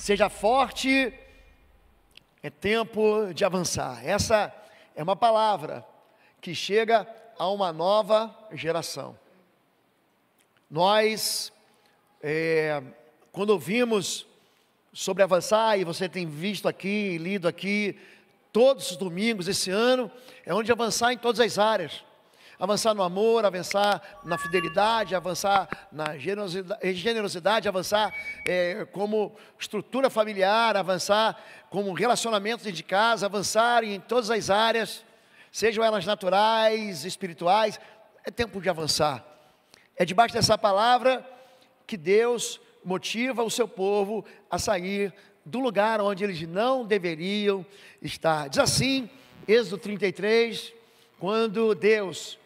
Seja forte, é tempo de avançar. Essa é uma palavra que chega a uma nova geração. Nós, é, quando ouvimos sobre avançar, e você tem visto aqui, lido aqui, todos os domingos esse ano, é onde avançar em todas as áreas avançar no amor, avançar na fidelidade, avançar na generosidade, avançar é, como estrutura familiar, avançar como relacionamento de casa, avançar em todas as áreas, sejam elas naturais, espirituais, é tempo de avançar. É debaixo dessa palavra que Deus motiva o seu povo a sair do lugar onde eles não deveriam estar. Diz assim, Êxodo 33, quando Deus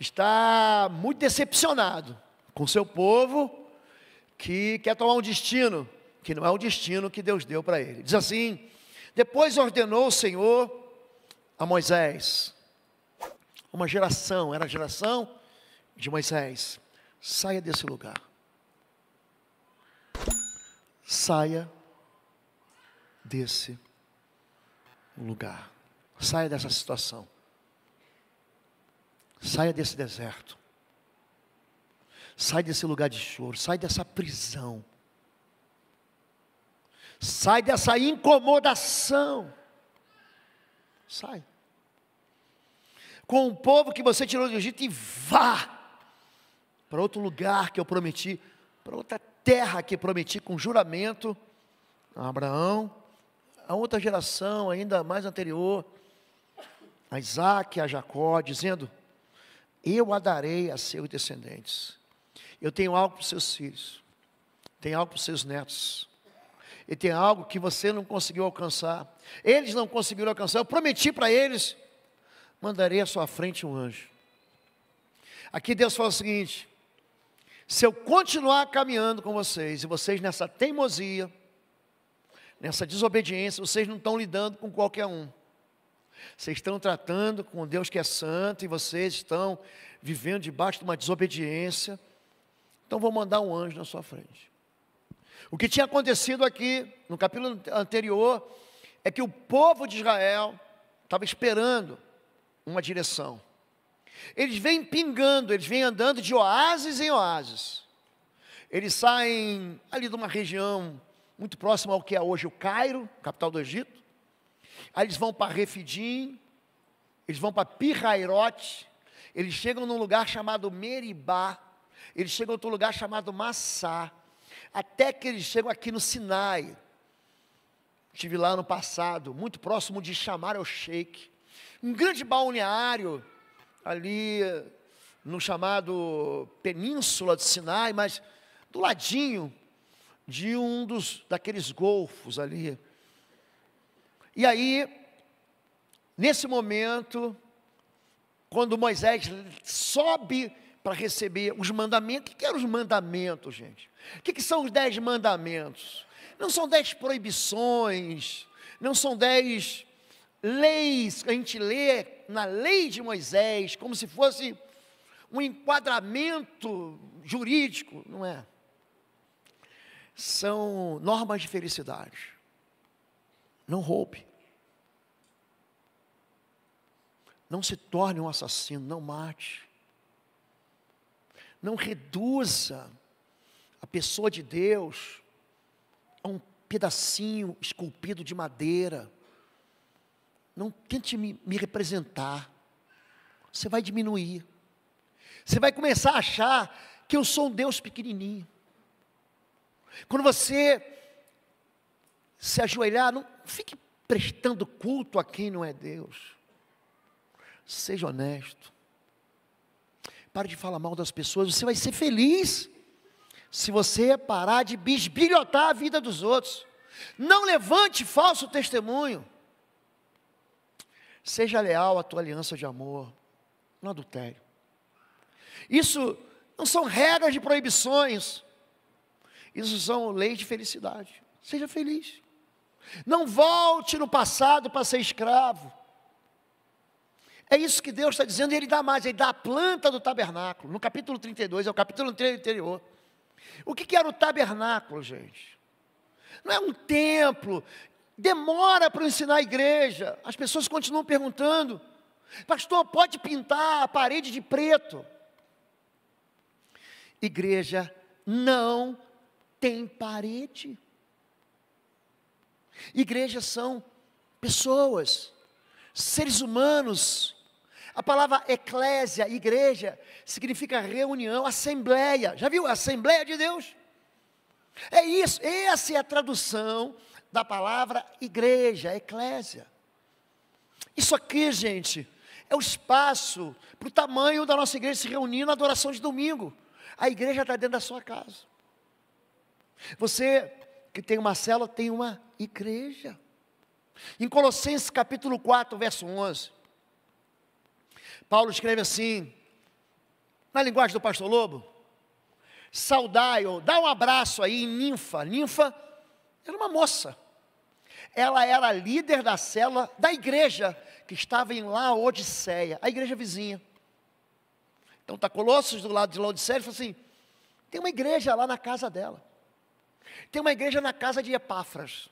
está muito decepcionado com seu povo que quer tomar um destino que não é o destino que Deus deu para ele. Diz assim: Depois ordenou o Senhor a Moisés, uma geração, era a geração de Moisés, saia desse lugar. Saia desse lugar. Saia dessa situação. Saia desse deserto. Sai desse lugar de choro, sai dessa prisão. Sai dessa incomodação. Sai. Com o povo que você tirou do Egito e vá para outro lugar que eu prometi, para outra terra que prometi com juramento a Abraão, a outra geração ainda mais anterior, a Isaac, a Jacó, dizendo: eu a darei a seus descendentes. Eu tenho algo para os seus filhos, tenho algo para os seus netos, e tem algo que você não conseguiu alcançar. Eles não conseguiram alcançar. Eu prometi para eles: mandarei à sua frente um anjo. Aqui Deus fala o seguinte: se eu continuar caminhando com vocês, e vocês nessa teimosia, nessa desobediência, vocês não estão lidando com qualquer um. Vocês estão tratando com Deus que é santo e vocês estão vivendo debaixo de uma desobediência. Então vou mandar um anjo na sua frente. O que tinha acontecido aqui, no capítulo anterior, é que o povo de Israel estava esperando uma direção. Eles vêm pingando, eles vêm andando de oásis em oásis. Eles saem ali de uma região muito próxima ao que é hoje o Cairo, capital do Egito, Aí eles vão para Refidim, eles vão para Pirairote, eles chegam num lugar chamado Meribá, eles chegam em outro lugar chamado Massá, até que eles chegam aqui no Sinai. Estive lá no passado, muito próximo de Chamar el Sheikh, um grande balneário ali no chamado Península do Sinai, mas do ladinho de um dos daqueles golfos ali, e aí, nesse momento, quando Moisés sobe para receber os mandamentos, o que eram os mandamentos, gente? O que, que são os dez mandamentos? Não são dez proibições, não são dez leis que a gente lê na lei de Moisés, como se fosse um enquadramento jurídico, não é? São normas de felicidade. Não roube. Não se torne um assassino, não mate. Não reduza a pessoa de Deus a um pedacinho esculpido de madeira. Não tente me, me representar. Você vai diminuir. Você vai começar a achar que eu sou um Deus pequenininho. Quando você se ajoelhar, não fique prestando culto a quem não é Deus. Seja honesto. Pare de falar mal das pessoas, você vai ser feliz. Se você parar de bisbilhotar a vida dos outros, não levante falso testemunho. Seja leal à tua aliança de amor, não adultério. Isso não são regras de proibições, isso são leis de felicidade. Seja feliz. Não volte no passado para ser escravo. É isso que Deus está dizendo, e Ele dá mais, Ele dá a planta do tabernáculo. No capítulo 32, é o capítulo anterior. O que, que era o tabernáculo, gente? Não é um templo. Demora para ensinar a igreja. As pessoas continuam perguntando: Pastor, pode pintar a parede de preto? Igreja não tem parede. Igrejas são pessoas, seres humanos a palavra eclésia, igreja, significa reunião, assembleia. Já viu? Assembleia de Deus. É isso, essa é a tradução da palavra igreja, eclésia. Isso aqui, gente, é o espaço para o tamanho da nossa igreja se reunir na adoração de domingo. A igreja está dentro da sua casa. Você que tem uma cela tem uma igreja. Em Colossenses capítulo 4, verso 11, Paulo escreve assim, na linguagem do pastor Lobo, saudai ou dá um abraço aí Ninfa. Ninfa era uma moça. Ela era líder da célula da igreja que estava em Laodiceia, a igreja vizinha. Então está Colossos do lado de Laodiceia e falou assim: tem uma igreja lá na casa dela. Tem uma igreja na casa de Epáfras.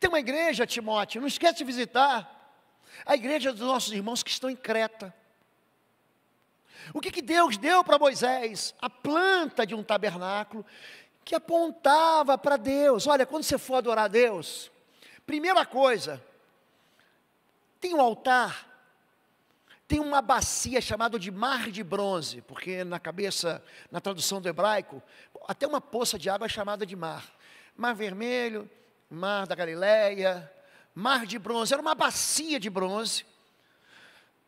Tem uma igreja, Timóteo, não esquece de visitar. A igreja dos nossos irmãos que estão em Creta. O que, que Deus deu para Moisés? A planta de um tabernáculo que apontava para Deus. Olha, quando você for adorar a Deus, primeira coisa, tem um altar, tem uma bacia chamada de mar de bronze, porque na cabeça, na tradução do hebraico, até uma poça de água é chamada de mar. Mar vermelho, mar da Galileia, mar de bronze, era uma bacia de bronze.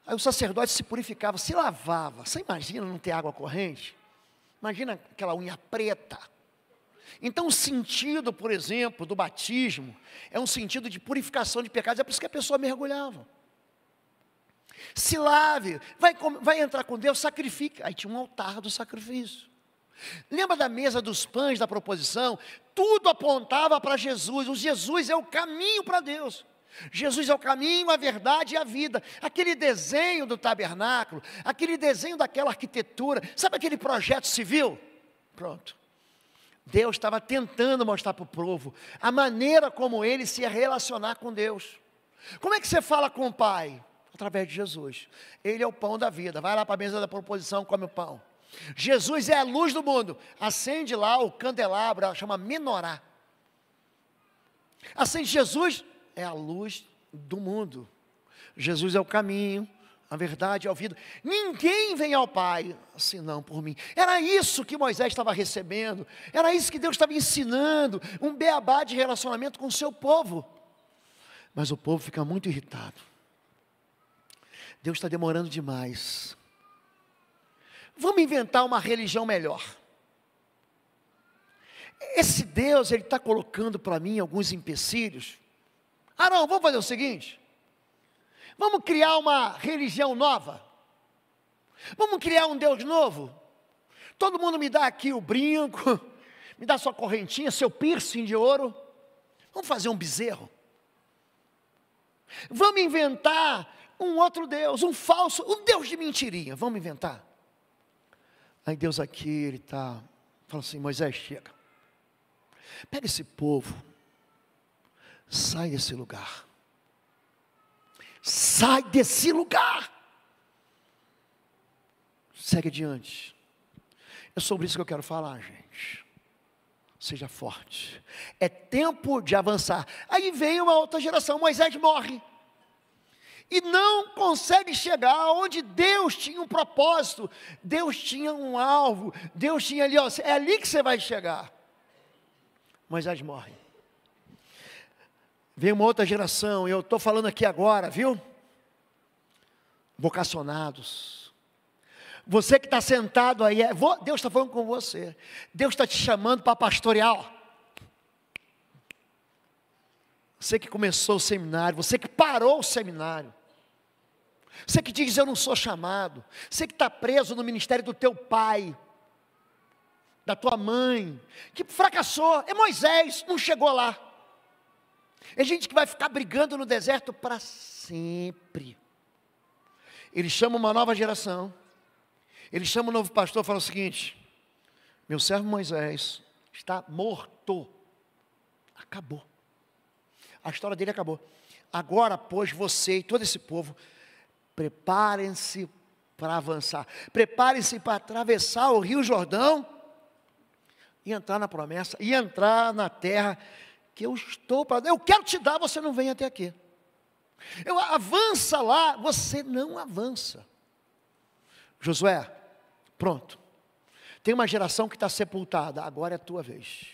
Aí o sacerdote se purificava, se lavava. Você imagina não ter água corrente? Imagina aquela unha preta. Então, o sentido, por exemplo, do batismo é um sentido de purificação de pecados, é por isso que a pessoa mergulhava. Se lave, vai, vai entrar com Deus, sacrifica. Aí tinha um altar do sacrifício. Lembra da mesa dos pães da proposição? Tudo apontava para Jesus. O Jesus é o caminho para Deus. Jesus é o caminho, a verdade e a vida. Aquele desenho do tabernáculo, aquele desenho daquela arquitetura, sabe aquele projeto civil? Pronto. Deus estava tentando mostrar para o povo a maneira como ele se ia relacionar com Deus. Como é que você fala com o Pai? Através de Jesus. Ele é o pão da vida. Vai lá para a mesa da proposição, come o pão. Jesus é a luz do mundo. Acende lá o candelabro, chama menorá. Acende Jesus, é a luz do mundo. Jesus é o caminho, a verdade a é o vida. Ninguém vem ao Pai senão por mim. Era isso que Moisés estava recebendo, era isso que Deus estava ensinando, um beabá de relacionamento com o seu povo. Mas o povo fica muito irritado. Deus está demorando demais. Vamos inventar uma religião melhor. Esse Deus, ele está colocando para mim alguns empecilhos. Ah, não, vamos fazer o seguinte: vamos criar uma religião nova. Vamos criar um Deus novo. Todo mundo me dá aqui o brinco, me dá sua correntinha, seu piercing de ouro. Vamos fazer um bezerro. Vamos inventar um outro Deus, um falso, um Deus de mentirinha. Vamos inventar. Aí Deus aqui, ele está, fala assim: Moisés, chega, pega esse povo, sai desse lugar, sai desse lugar, segue adiante. É sobre isso que eu quero falar, gente. Seja forte. É tempo de avançar. Aí vem uma outra geração. Moisés morre e não consegue chegar onde Deus tinha um propósito, Deus tinha um alvo, Deus tinha ali, ó, é ali que você vai chegar. Moisés morre. Vem uma outra geração, eu estou falando aqui agora, viu? Vocacionados. Você que está sentado aí, é, Deus está falando com você. Deus está te chamando para pastorear. Você que começou o seminário, você que parou o seminário. Você que diz eu não sou chamado. Você que está preso no ministério do teu pai, da tua mãe, que fracassou. É Moisés, não chegou lá. É gente que vai ficar brigando no deserto para sempre. Ele chama uma nova geração. Ele chama o um novo pastor e fala o seguinte: Meu servo Moisés está morto. Acabou. A história dele acabou. Agora, pois, você e todo esse povo, preparem-se para avançar. Preparem-se para atravessar o Rio Jordão e entrar na promessa, e entrar na terra que eu estou para. Eu quero te dar, você não vem até aqui. Eu avança lá, você não avança. Josué, pronto. Tem uma geração que está sepultada, agora é a tua vez.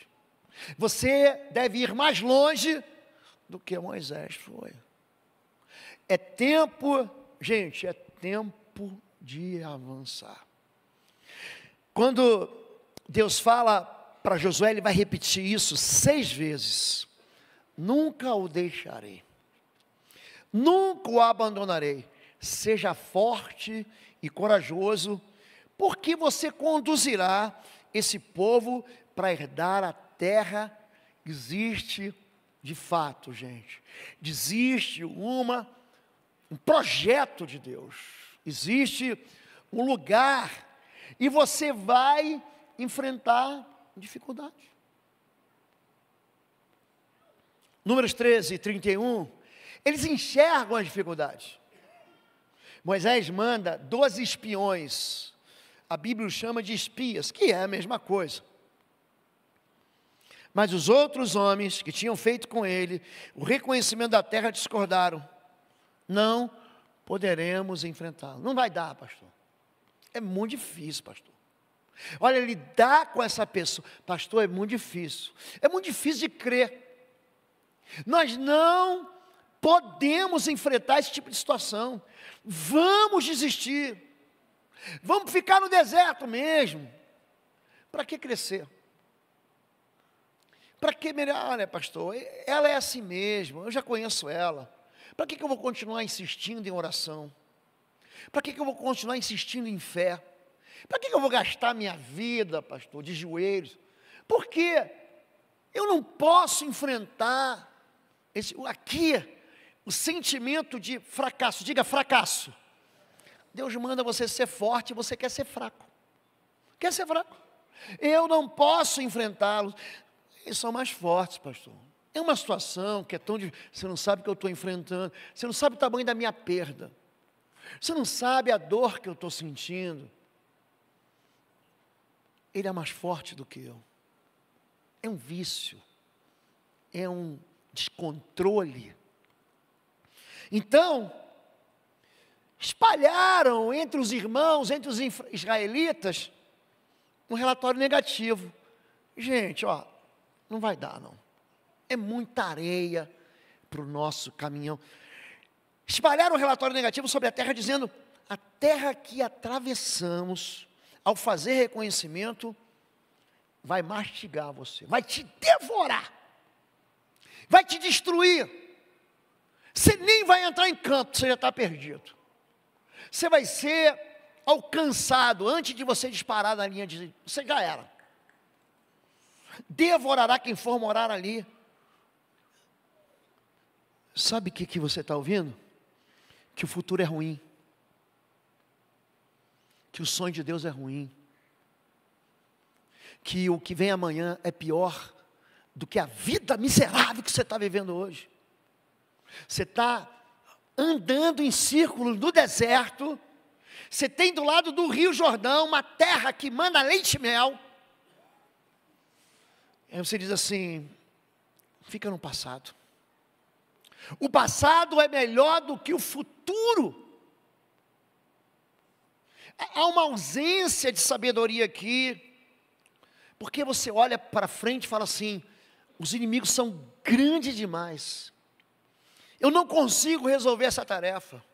Você deve ir mais longe do que Moisés foi. É tempo, gente, é tempo de avançar. Quando Deus fala para Josué, ele vai repetir isso seis vezes: Nunca o deixarei, nunca o abandonarei. Seja forte e corajoso, porque você conduzirá esse povo para herdar a terra. Existe de fato, gente, existe uma, um projeto de Deus, existe um lugar, e você vai enfrentar dificuldade. Números 13 e 31, eles enxergam as dificuldades. Moisés manda 12 espiões, a Bíblia chama de espias, que é a mesma coisa mas os outros homens que tinham feito com ele o reconhecimento da terra discordaram. Não poderemos enfrentá-lo. Não vai dar, pastor. É muito difícil, pastor. Olha, lidar com essa pessoa, pastor, é muito difícil. É muito difícil de crer. Nós não podemos enfrentar esse tipo de situação. Vamos desistir. Vamos ficar no deserto mesmo. Para que crescer? Para que melhorar, ah, né, pastor? Ela é assim mesmo, eu já conheço ela. Para que, que eu vou continuar insistindo em oração? Para que, que eu vou continuar insistindo em fé? Para que, que eu vou gastar minha vida, pastor, de joelhos? Porque eu não posso enfrentar esse, aqui o sentimento de fracasso. Diga fracasso. Deus manda você ser forte, você quer ser fraco. Quer ser fraco. Eu não posso enfrentá-los. Eles são mais fortes, pastor. É uma situação que é tão difícil. Você não sabe o que eu estou enfrentando. Você não sabe o tamanho da minha perda. Você não sabe a dor que eu estou sentindo. Ele é mais forte do que eu. É um vício. É um descontrole. Então, espalharam entre os irmãos, entre os israelitas, um relatório negativo. Gente, ó, não vai dar, não. É muita areia para o nosso caminhão. Espalharam um relatório negativo sobre a terra, dizendo: a terra que atravessamos, ao fazer reconhecimento, vai mastigar você, vai te devorar, vai te destruir. Você nem vai entrar em campo, você já está perdido. Você vai ser alcançado antes de você disparar na linha de. Você já era devorará quem for morar ali. Sabe o que, que você está ouvindo? Que o futuro é ruim, que o sonho de Deus é ruim, que o que vem amanhã é pior do que a vida miserável que você está vivendo hoje. Você está andando em círculos no deserto, você tem do lado do Rio Jordão uma terra que manda leite e mel. Aí você diz assim: fica no passado. O passado é melhor do que o futuro. É, há uma ausência de sabedoria aqui, porque você olha para frente e fala assim: os inimigos são grandes demais. Eu não consigo resolver essa tarefa.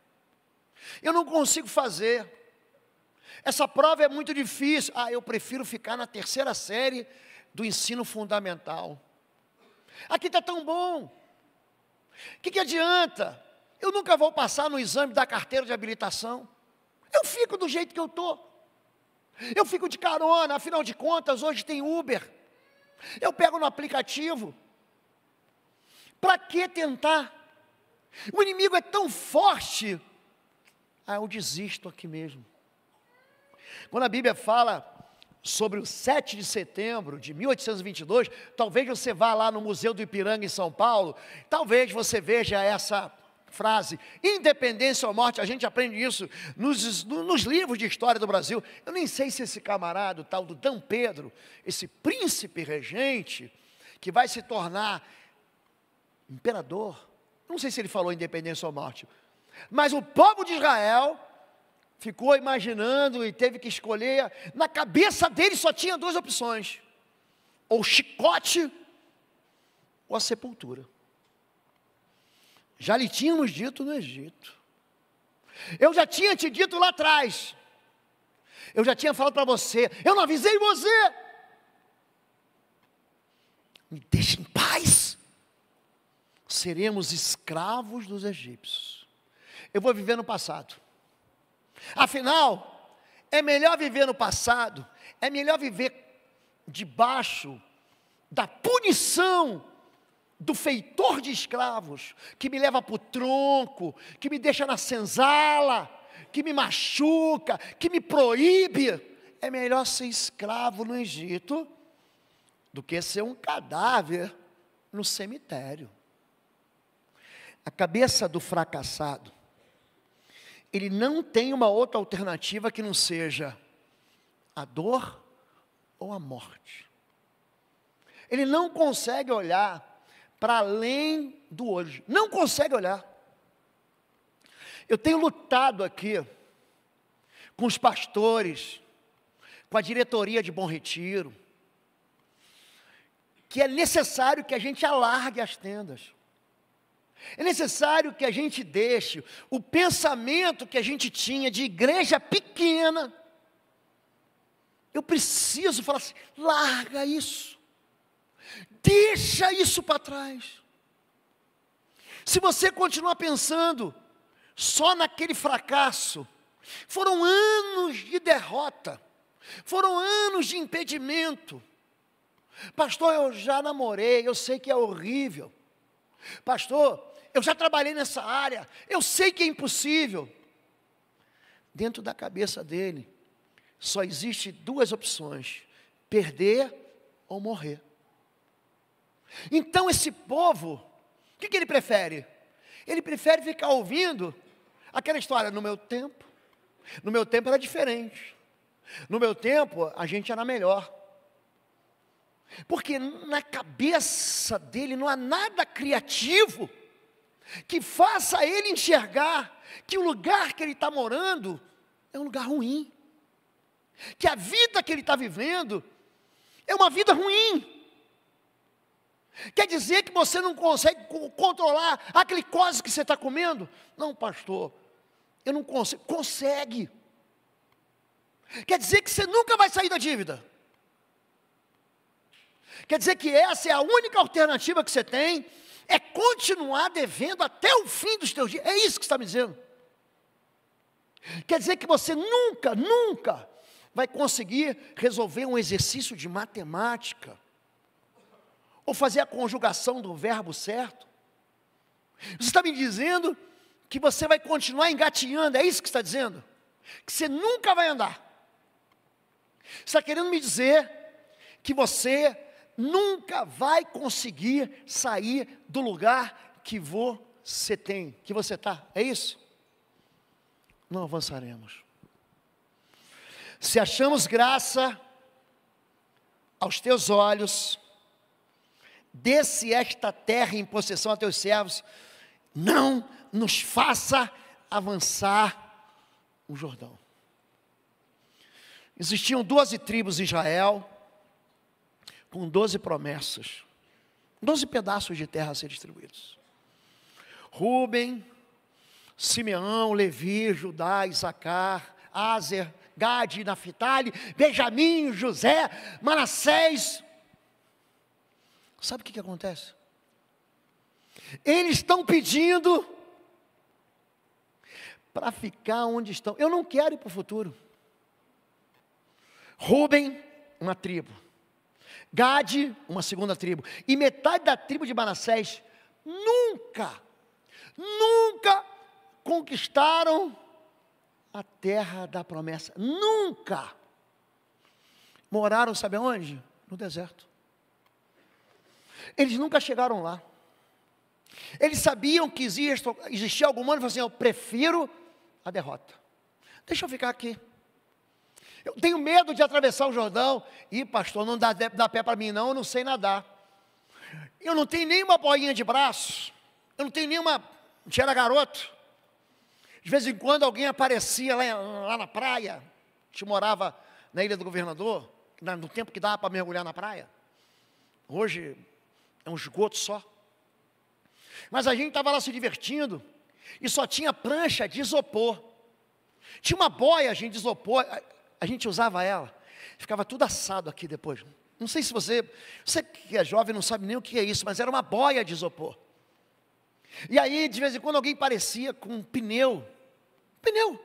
Eu não consigo fazer. Essa prova é muito difícil. Ah, eu prefiro ficar na terceira série do ensino fundamental. Aqui está tão bom. O que, que adianta? Eu nunca vou passar no exame da carteira de habilitação. Eu fico do jeito que eu estou. Eu fico de carona, afinal de contas, hoje tem Uber. Eu pego no aplicativo. Para que tentar? O inimigo é tão forte. Ah, eu desisto aqui mesmo. Quando a Bíblia fala sobre o 7 de setembro de 1822, talvez você vá lá no Museu do Ipiranga em São Paulo, talvez você veja essa frase, independência ou morte, a gente aprende isso nos, nos livros de história do Brasil. Eu nem sei se esse camarada, o tal do D. Pedro, esse príncipe regente, que vai se tornar imperador, não sei se ele falou independência ou morte, mas o povo de Israel ficou imaginando e teve que escolher. Na cabeça dele só tinha duas opções: ou chicote ou a sepultura. Já lhe tínhamos dito no Egito. Eu já tinha te dito lá atrás. Eu já tinha falado para você. Eu não avisei você. Me deixe em paz. Seremos escravos dos egípcios. Eu vou viver no passado. Afinal, é melhor viver no passado, é melhor viver debaixo da punição do feitor de escravos, que me leva para o tronco, que me deixa na senzala, que me machuca, que me proíbe. É melhor ser escravo no Egito do que ser um cadáver no cemitério. A cabeça do fracassado ele não tem uma outra alternativa que não seja a dor ou a morte. Ele não consegue olhar para além do hoje, não consegue olhar. Eu tenho lutado aqui com os pastores, com a diretoria de Bom Retiro, que é necessário que a gente alargue as tendas. É necessário que a gente deixe o pensamento que a gente tinha de igreja pequena. Eu preciso falar assim: larga isso, deixa isso para trás. Se você continuar pensando só naquele fracasso, foram anos de derrota, foram anos de impedimento. Pastor, eu já namorei, eu sei que é horrível. Pastor, eu já trabalhei nessa área, eu sei que é impossível. Dentro da cabeça dele, só existe duas opções: perder ou morrer. Então esse povo, o que, que ele prefere? Ele prefere ficar ouvindo aquela história no meu tempo. No meu tempo era diferente. No meu tempo a gente era melhor. Porque na cabeça dele não há nada criativo que faça ele enxergar que o lugar que ele está morando é um lugar ruim, que a vida que ele está vivendo é uma vida ruim. Quer dizer que você não consegue controlar a glicose que você está comendo? Não, pastor, eu não consigo. Consegue. Quer dizer que você nunca vai sair da dívida. Quer dizer que essa é a única alternativa que você tem é continuar devendo até o fim dos teus dias. É isso que está me dizendo. Quer dizer que você nunca, nunca vai conseguir resolver um exercício de matemática ou fazer a conjugação do verbo certo. Você está me dizendo que você vai continuar engatinhando, é isso que está dizendo? Que você nunca vai andar. Você está querendo me dizer que você nunca vai conseguir sair do lugar que você tem, que você está. É isso? Não avançaremos. Se achamos graça aos teus olhos, desce esta terra em possessão a teus servos, não nos faça avançar o Jordão. Existiam doze tribos em Israel, com doze promessas, doze pedaços de terra a ser distribuídos. Ruben, Simeão, Levi, Judá, Isacar, Azer, Gade, Naftali, Benjamim, José, Manassés. Sabe o que, que acontece? Eles estão pedindo para ficar onde estão. Eu não quero ir para o futuro. Rubem, uma tribo. Gade, uma segunda tribo, e metade da tribo de Manassés nunca, nunca conquistaram a terra da promessa. Nunca moraram, sabe onde? No deserto. Eles nunca chegaram lá. Eles sabiam que existia, algum ano e falaram assim: eu prefiro a derrota. Deixa eu ficar aqui. Eu tenho medo de atravessar o Jordão. Ih, pastor, não dá, dá pé para mim, não, eu não sei nadar. Eu não tenho nenhuma boinha de braço. Eu não tenho nenhuma. Tinha garoto. De vez em quando alguém aparecia lá, lá na praia. A gente morava na ilha do governador, no tempo que dava para mergulhar na praia. Hoje é um esgoto só. Mas a gente estava lá se divertindo e só tinha prancha de isopor. Tinha uma boia, gente, de isopor a gente usava ela, ficava tudo assado aqui depois. Não sei se você, você que é jovem não sabe nem o que é isso, mas era uma boia de isopor. E aí, de vez em quando, alguém parecia com um pneu, um pneu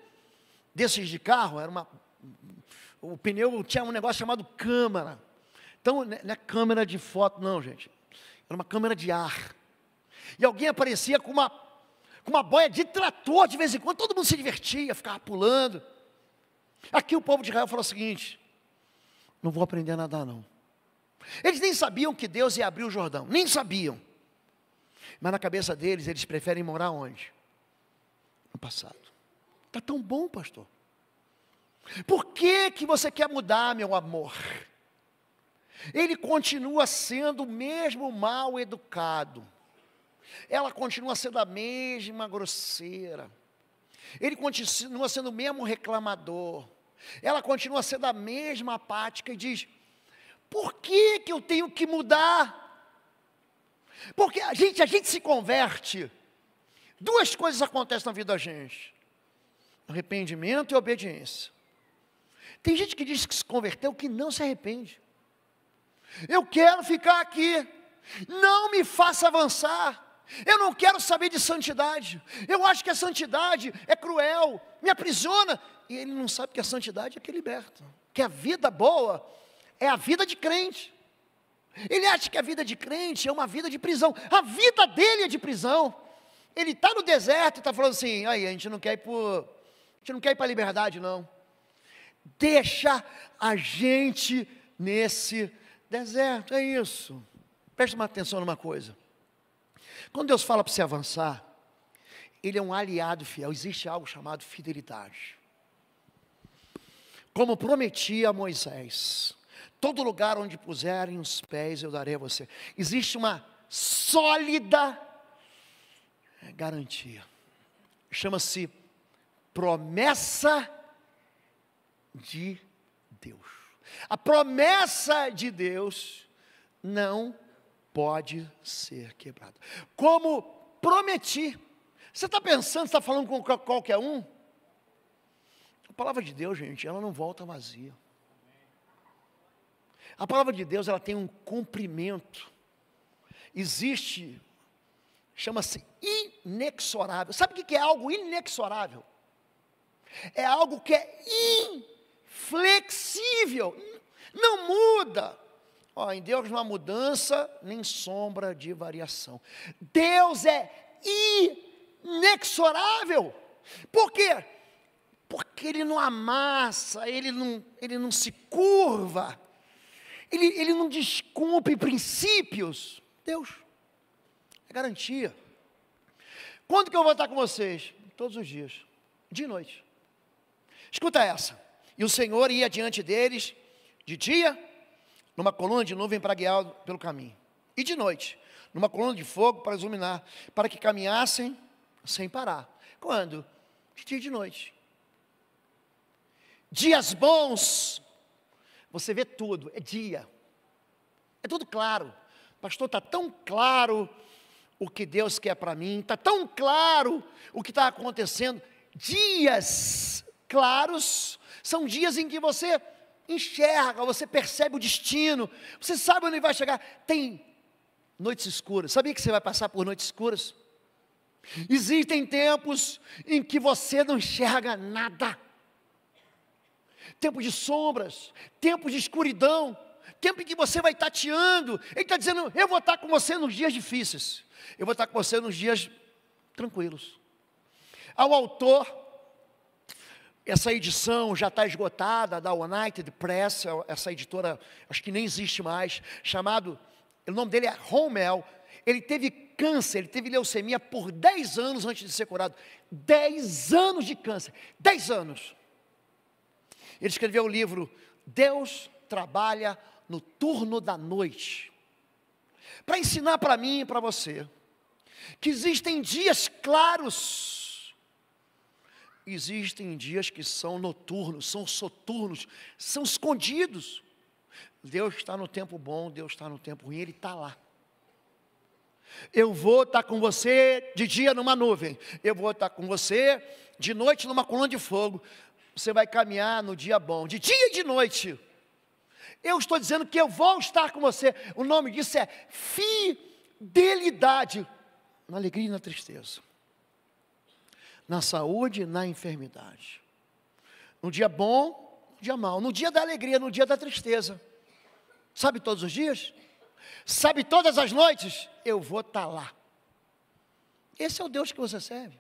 desses de carro, era uma, o pneu tinha um negócio chamado câmara. Então, né, não é câmera de foto, não, gente. Era uma câmera de ar. E alguém aparecia com uma, com uma boia de trator de vez em quando, todo mundo se divertia, ficava pulando. Aqui o povo de Israel falou o seguinte: não vou aprender a nadar, não. Eles nem sabiam que Deus ia abrir o Jordão, nem sabiam. Mas na cabeça deles, eles preferem morar onde? No passado. Está tão bom, pastor. Por que, que você quer mudar, meu amor? Ele continua sendo o mesmo mal educado. Ela continua sendo a mesma grosseira. Ele continua sendo o mesmo reclamador. Ela continua sendo a mesma apática e diz: por que, que eu tenho que mudar? Porque a gente, a gente se converte. Duas coisas acontecem na vida da gente: arrependimento e obediência. Tem gente que diz que se converteu que não se arrepende. Eu quero ficar aqui. Não me faça avançar. Eu não quero saber de santidade. Eu acho que a santidade é cruel, me aprisiona e ele não sabe que a santidade é que liberta, que a vida boa é a vida de crente. Ele acha que a vida de crente é uma vida de prisão, a vida dele é de prisão. Ele está no deserto e está falando assim: aí, a gente não quer ir para a não quer ir para a liberdade, não. Deixa a gente nesse deserto, é isso. Preste uma atenção numa coisa. Quando Deus fala para você avançar, Ele é um aliado fiel, existe algo chamado fidelidade como prometi a Moisés. Todo lugar onde puserem os pés eu darei a você. Existe uma sólida garantia. Chama-se promessa de Deus. A promessa de Deus não pode ser quebrada. Como prometi. Você está pensando, está falando com qualquer um? A palavra de Deus, gente, ela não volta vazia. A palavra de Deus, ela tem um cumprimento. Existe, chama-se inexorável. Sabe o que é algo inexorável? É algo que é inflexível, não muda. Ó, em Deus não há mudança, nem sombra de variação. Deus é inexorável. Por quê? ele não amassa, ele não, ele não se curva, ele, ele não desculpe princípios. Deus, é garantia. Quando que eu vou estar com vocês? Todos os dias, de noite. Escuta essa. E o Senhor ia diante deles de dia, numa coluna de nuvem para guiar pelo caminho, e de noite, numa coluna de fogo para iluminar, para que caminhassem sem parar. Quando? De dia e de noite dias bons, você vê tudo, é dia, é tudo claro. Pastor, está tão claro o que Deus quer para mim, está tão claro o que está acontecendo. Dias claros são dias em que você enxerga, você percebe o destino, você sabe onde vai chegar. Tem noites escuras, sabia que você vai passar por noites escuras? Existem tempos em que você não enxerga nada, tempo de sombras, tempo de escuridão, tempo em que você vai tateando. Ele está dizendo: Eu vou estar tá com você nos dias difíceis, eu vou estar tá com você nos dias tranquilos. Ao autor, essa edição já está esgotada da United Press, é essa editora, acho que nem existe mais, chamado, o nome dele é Romel. Ele teve câncer, ele teve leucemia por 10 anos antes de ser curado. 10 anos de câncer, 10 anos. Ele escreveu o livro Deus Trabalha no Turno da Noite, para ensinar para mim e para você que existem dias claros, existem dias que são noturnos, são soturnos, são escondidos. Deus está no tempo bom, Deus está no tempo ruim, Ele está lá. Eu vou estar tá com você de dia numa nuvem, eu vou estar tá com você de noite numa coluna de fogo, você vai caminhar no dia bom, de dia e de noite. Eu estou dizendo que eu vou estar com você. O nome disso é fidelidade na alegria e na tristeza, na saúde e na enfermidade, no dia bom, no dia mau, no dia da alegria, no dia da tristeza. Sabe todos os dias? Sabe todas as noites? Eu vou estar tá lá. Esse é o Deus que você serve.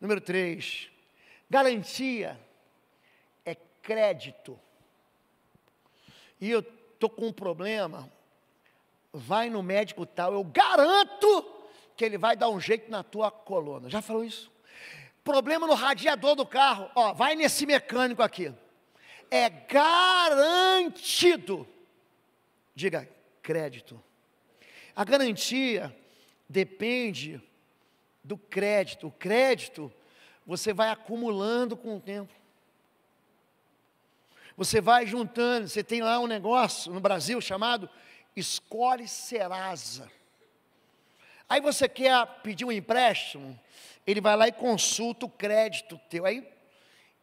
Número 3. Garantia é crédito. E eu estou com um problema, vai no médico tal, eu garanto que ele vai dar um jeito na tua coluna. Já falou isso? Problema no radiador do carro, ó, vai nesse mecânico aqui. É garantido. Diga, crédito. A garantia depende do crédito. O crédito você vai acumulando com o tempo. Você vai juntando. Você tem lá um negócio no Brasil chamado Escolhe Serasa. Aí você quer pedir um empréstimo, ele vai lá e consulta o crédito teu. Aí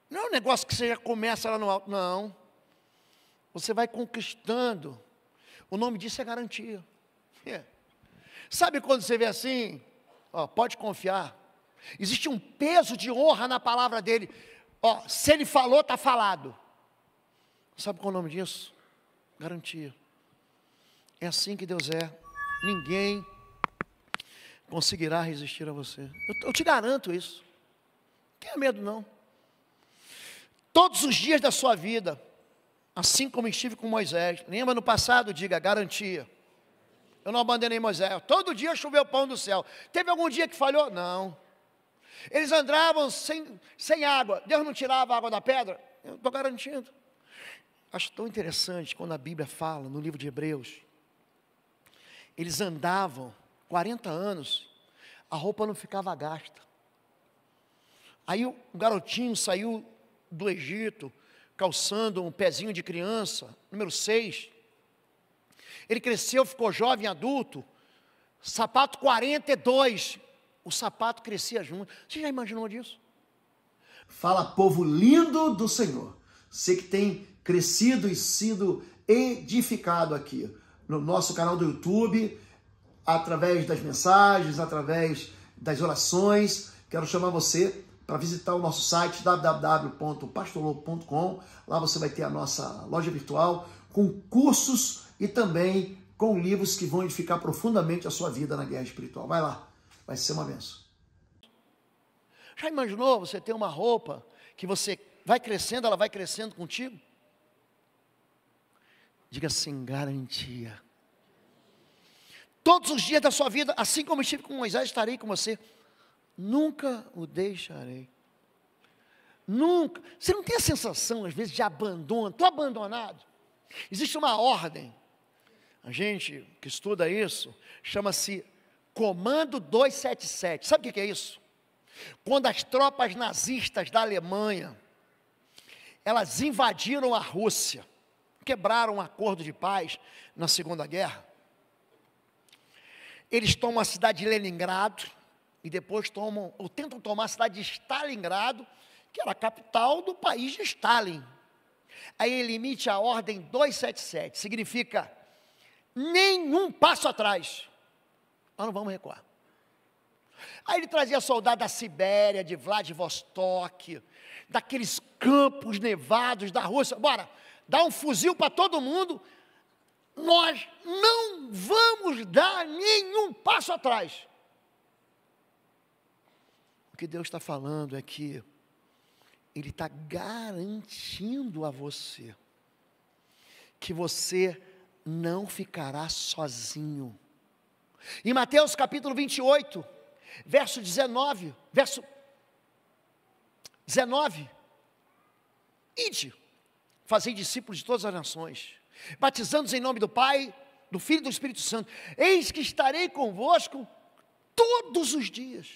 não é um negócio que você já começa lá no alto, não. Você vai conquistando. O nome disso é garantia. É. Sabe quando você vê assim? Ó, pode confiar. Existe um peso de honra na palavra dele. Ó, se ele falou, está falado. Sabe qual é o nome disso? Garantia. É assim que Deus é. Ninguém conseguirá resistir a você. Eu, eu te garanto isso. Não tenha medo, não. Todos os dias da sua vida, assim como estive com Moisés, lembra no passado? Diga, garantia. Eu não abandonei Moisés. Todo dia choveu pão do céu. Teve algum dia que falhou? Não. Eles andavam sem, sem água. Deus não tirava a água da pedra? Eu estou garantindo. Acho tão interessante quando a Bíblia fala no livro de Hebreus. Eles andavam 40 anos, a roupa não ficava gasta. Aí o garotinho saiu do Egito, calçando um pezinho de criança, número 6. Ele cresceu, ficou jovem, adulto, sapato 42, o sapato crescia junto. Você já imaginou disso? Fala, povo lindo do Senhor. Você que tem crescido e sido edificado aqui no nosso canal do YouTube, através das mensagens, através das orações. Quero chamar você para visitar o nosso site www.pastorlobo.com. Lá você vai ter a nossa loja virtual com cursos e também com livros que vão edificar profundamente a sua vida na guerra espiritual. Vai lá. Vai ser uma benção. Já imaginou você ter uma roupa que você vai crescendo, ela vai crescendo contigo? Diga assim, garantia. Todos os dias da sua vida, assim como estive com Moisés, estarei com você. Nunca o deixarei. Nunca. Você não tem a sensação, às vezes, de abandono. Estou abandonado. Existe uma ordem. A gente que estuda isso chama-se Comando 277. Sabe o que é isso? Quando as tropas nazistas da Alemanha elas invadiram a Rússia, quebraram um acordo de paz na Segunda Guerra. Eles tomam a cidade de Leningrado e depois tomam, ou tentam tomar a cidade de Stalingrado, que era a capital do país de Stalin. Aí ele emite a ordem 277, significa nenhum passo atrás. Nós não vamos recuar. Aí ele trazia soldado da Sibéria, de Vladivostok, daqueles campos nevados da Rússia. Bora, dá um fuzil para todo mundo. Nós não vamos dar nenhum passo atrás. O que Deus está falando é que Ele está garantindo a você que você não ficará sozinho. Em Mateus capítulo 28, verso 19, verso 19, ide, fazei discípulos de todas as nações, batizando-os em nome do Pai, do Filho e do Espírito Santo, eis que estarei convosco todos os dias.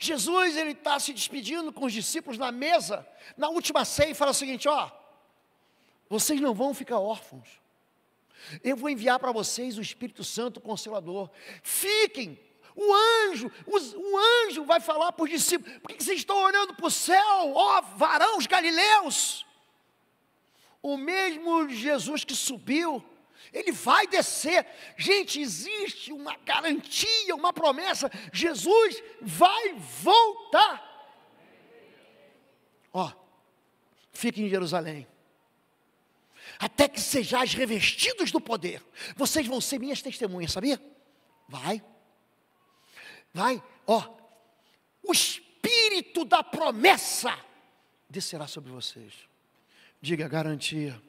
Jesus ele está se despedindo com os discípulos na mesa, na última ceia, e fala o seguinte: ó, vocês não vão ficar órfãos. Eu vou enviar para vocês o Espírito Santo Consolador. Fiquem. O anjo, os, o anjo vai falar para os discípulos: por que vocês estão olhando para o céu, ó varão, os galileus? O mesmo Jesus que subiu, ele vai descer. Gente, existe uma garantia, uma promessa: Jesus vai voltar. Ó, fique em Jerusalém até que sejais revestidos do poder. Vocês vão ser minhas testemunhas, sabia? Vai. Vai, ó. O espírito da promessa descerá sobre vocês. Diga garantia.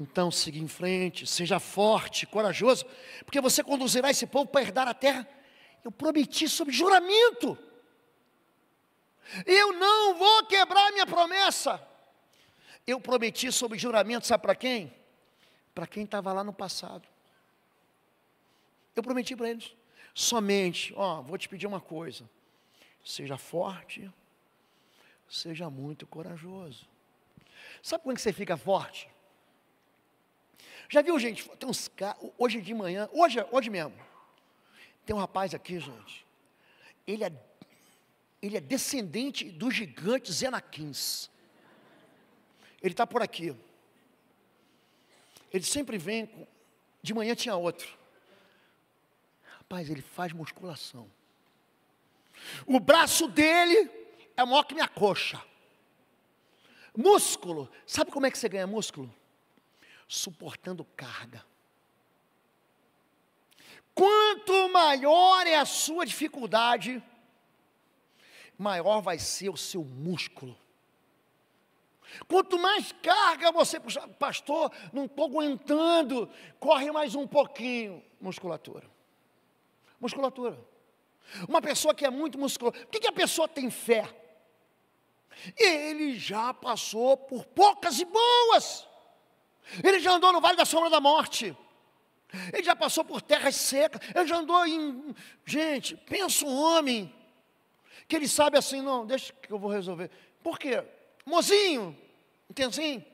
Então siga em frente, seja forte, corajoso, porque você conduzirá esse povo para herdar a terra. Eu prometi sob juramento. Eu não vou quebrar minha promessa eu prometi sob juramento, sabe para quem? Para quem estava lá no passado. Eu prometi para eles. Somente, ó, vou te pedir uma coisa. Seja forte, seja muito corajoso. Sabe é quando você fica forte? Já viu, gente? Tem uns hoje de manhã, hoje, hoje mesmo, tem um rapaz aqui, gente. Ele é, ele é descendente do gigante Zenaquins. Ele está por aqui. Ele sempre vem, com... de manhã tinha outro. Rapaz, ele faz musculação. O braço dele é maior que minha coxa. Músculo, sabe como é que você ganha músculo? Suportando carga. Quanto maior é a sua dificuldade, maior vai ser o seu músculo. Quanto mais carga você pastor, não estou aguentando, corre mais um pouquinho. Musculatura. Musculatura. Uma pessoa que é muito musculosa. Por que, que a pessoa tem fé? Ele já passou por poucas e boas. Ele já andou no vale da sombra da morte. Ele já passou por terras secas. Ele já andou em. Gente, pensa um homem que ele sabe assim: não, deixa que eu vou resolver. Por quê? mozinho, entende assim?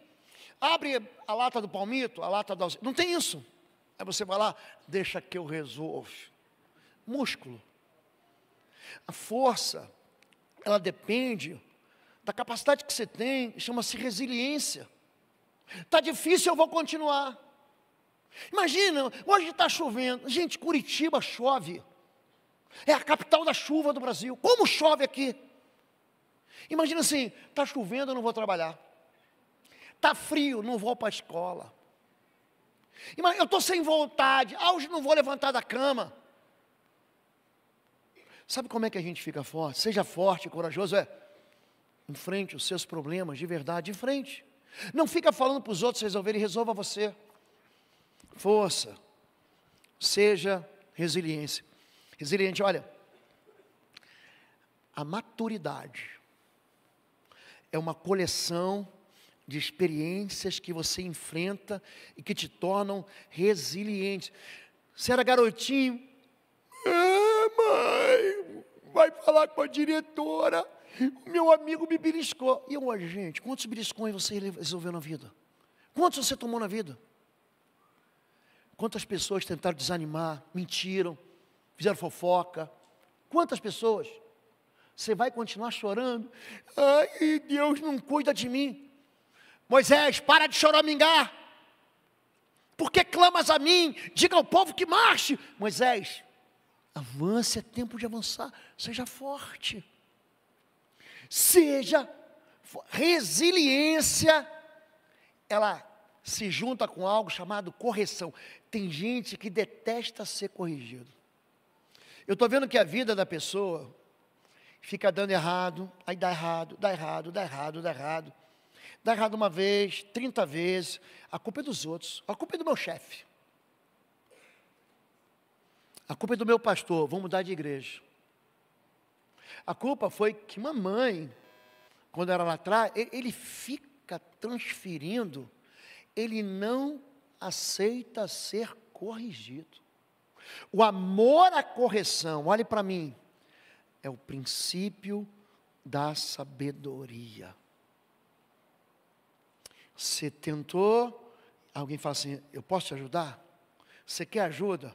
Abre a lata do palmito, a lata da Não tem isso. Aí você vai lá, deixa que eu resolvo. Músculo. A força, ela depende da capacidade que você tem, chama-se resiliência. Está difícil, eu vou continuar. Imagina, hoje está chovendo. Gente, Curitiba chove. É a capital da chuva do Brasil. Como chove aqui? Imagina assim: está chovendo, eu não vou trabalhar. Está frio, não vou para a escola. Eu estou sem vontade, ah, hoje não vou levantar da cama. Sabe como é que a gente fica forte? Seja forte, corajoso, é. Enfrente os seus problemas de verdade, enfrente. Não fica falando para os outros resolverem, resolva você. Força. Seja resiliência. Resiliente, olha. A maturidade é uma coleção de experiências que você enfrenta e que te tornam resiliente. Você era garotinho, é, mãe, vai falar com a diretora. Meu amigo me beliscou. E eu, gente, quantos beliscões você resolveu na vida? Quantos você tomou na vida? Quantas pessoas tentaram desanimar, mentiram, fizeram fofoca? Quantas pessoas? Você vai continuar chorando? Ai, Deus não cuida de mim. Moisés, para de choramingar. Por que clamas a mim? Diga ao povo que marche. Moisés, avance, é tempo de avançar. Seja forte. Seja resiliência. Ela se junta com algo chamado correção. Tem gente que detesta ser corrigido. Eu estou vendo que a vida da pessoa, fica dando errado, aí dá errado, dá errado, dá errado, dá errado. Dá errado uma vez, 30 vezes, a culpa é dos outros, a culpa é do meu chefe. A culpa é do meu pastor, vou mudar de igreja. A culpa foi que mamãe, quando era lá atrás, ele fica transferindo, ele não aceita ser corrigido. O amor à correção, olhe para mim, é o princípio da sabedoria. Você tentou, alguém fala assim: Eu posso te ajudar? Você quer ajuda?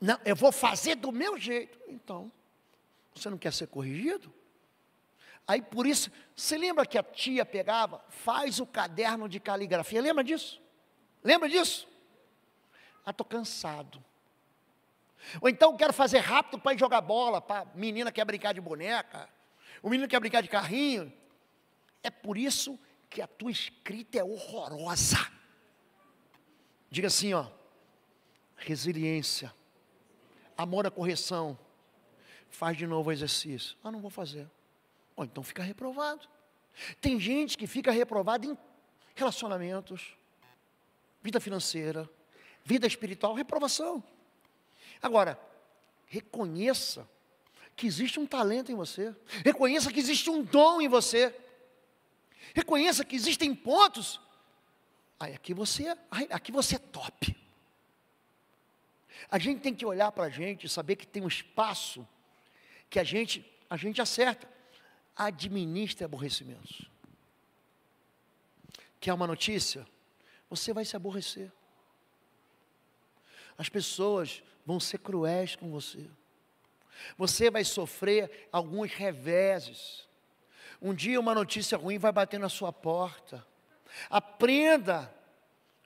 Não, eu vou fazer do meu jeito. Então, você não quer ser corrigido? Aí por isso, você lembra que a tia pegava, faz o caderno de caligrafia, lembra disso? Lembra disso? Ah, estou cansado. Ou então quero fazer rápido para ir jogar bola, para menina quer brincar de boneca, o menino quer brincar de carrinho. É por isso que a tua escrita é horrorosa. Diga assim, ó. Resiliência. Amor à correção. Faz de novo o exercício. Ah, não vou fazer. Ou então fica reprovado. Tem gente que fica reprovada em relacionamentos, vida financeira, vida espiritual, reprovação. Agora, reconheça que existe um talento em você, reconheça que existe um dom em você, reconheça que existem pontos. Aí aqui você, é, aqui você é top. A gente tem que olhar para a gente e saber que tem um espaço que a gente, a gente acerta. administra aborrecimentos. Quer uma notícia? Você vai se aborrecer. As pessoas vão ser cruéis com você. Você vai sofrer alguns reveses. Um dia uma notícia ruim vai bater na sua porta. Aprenda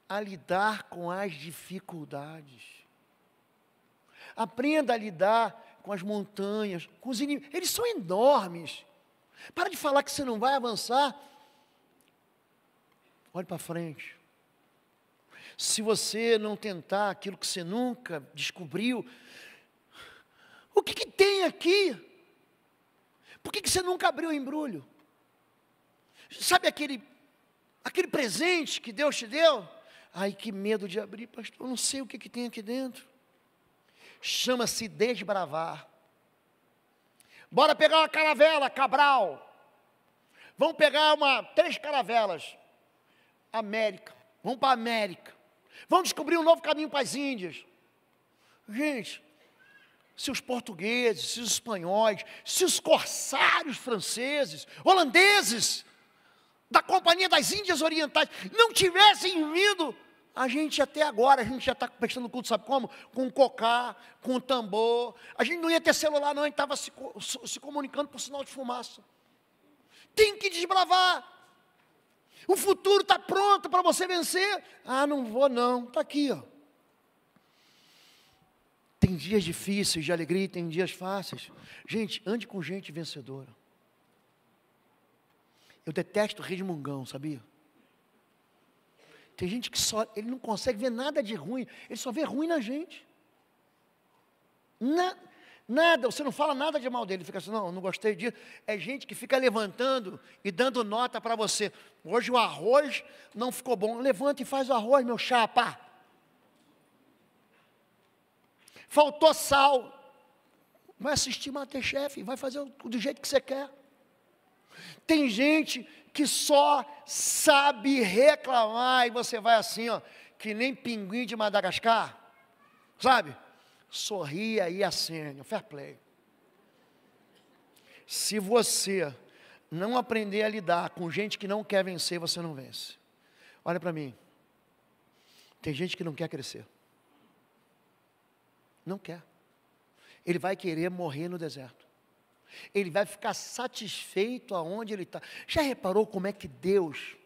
a lidar com as dificuldades. Aprenda a lidar com as montanhas, com os inimigos. Eles são enormes. Para de falar que você não vai avançar. Olhe para frente se você não tentar aquilo que você nunca descobriu, o que, que tem aqui? Por que, que você nunca abriu o embrulho? Sabe aquele, aquele presente que Deus te deu? Ai, que medo de abrir, pastor, eu não sei o que, que tem aqui dentro. Chama-se desbravar. Bora pegar uma caravela, Cabral. Vamos pegar uma, três caravelas. América. Vamos para a América. Vão descobrir um novo caminho para as Índias. Gente, se os portugueses, se os espanhóis, se os corsários franceses, holandeses, da Companhia das Índias Orientais, não tivessem vindo, a gente até agora, a gente já está prestando culto, sabe como? Com cocá, com tambor. A gente não ia ter celular, não, a gente estava se, se comunicando por sinal de fumaça. Tem que desbravar. O futuro está pronto para você vencer. Ah, não vou não. Está aqui, ó. Tem dias difíceis de alegria, tem dias fáceis. Gente, ande com gente vencedora. Eu detesto resmungão, sabia? Tem gente que só, ele não consegue ver nada de ruim, ele só vê ruim na gente. Na, Nada, você não fala nada de mal dele. Fica assim, não, não gostei disso. É gente que fica levantando e dando nota para você. Hoje o arroz não ficou bom. Levanta e faz o arroz, meu chapa. Faltou sal. Vai assistir Masterchef, vai fazer do jeito que você quer. Tem gente que só sabe reclamar e você vai assim, ó, que nem pinguim de Madagascar. Sabe? sorria e acene, fair play. Se você não aprender a lidar com gente que não quer vencer, você não vence. Olha para mim. Tem gente que não quer crescer. Não quer. Ele vai querer morrer no deserto. Ele vai ficar satisfeito aonde ele está. Já reparou como é que Deus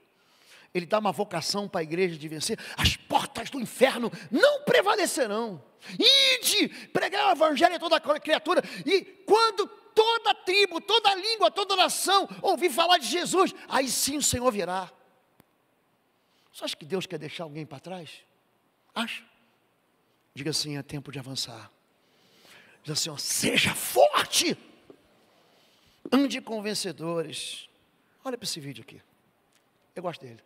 ele dá uma vocação para a igreja de vencer, as portas do inferno não prevalecerão. Ide, pregar o evangelho a toda criatura, e quando toda tribo, toda língua, toda nação ouvir falar de Jesus, aí sim o Senhor virá. Você acha que Deus quer deixar alguém para trás? Acha? Diga assim: é tempo de avançar. Diz assim: ó, seja forte, ande com vencedores. Olha para esse vídeo aqui. Eu gosto dele.